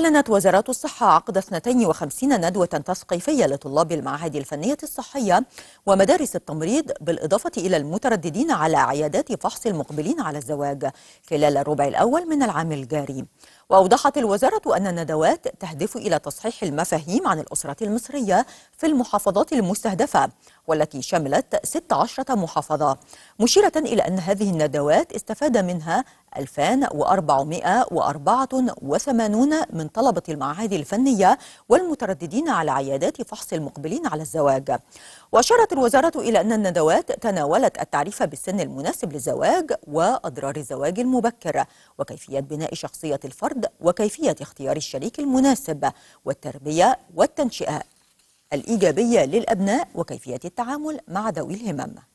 أعلنت وزارة الصحة عقد 52 ندوة تثقيفية لطلاب المعاهد الفنية الصحية ومدارس التمريض بالإضافة إلى المترددين على عيادات فحص المقبلين على الزواج خلال الربع الأول من العام الجاري وأوضحت الوزارة أن الندوات تهدف إلى تصحيح المفاهيم عن الأسرة المصرية في المحافظات المستهدفة والتي شملت 16 محافظة مشيرة إلى أن هذه الندوات استفاد منها 2484 من طلبة المعاهد الفنية والمترددين على عيادات فحص المقبلين على الزواج وأشارت الوزارة إلى أن الندوات تناولت التعريف بالسن المناسب للزواج وأضرار الزواج المبكر وكيفية بناء شخصية الفرد وكيفية اختيار الشريك المناسب والتربية والتنشئة الإيجابية للأبناء وكيفية التعامل مع ذوي الهمم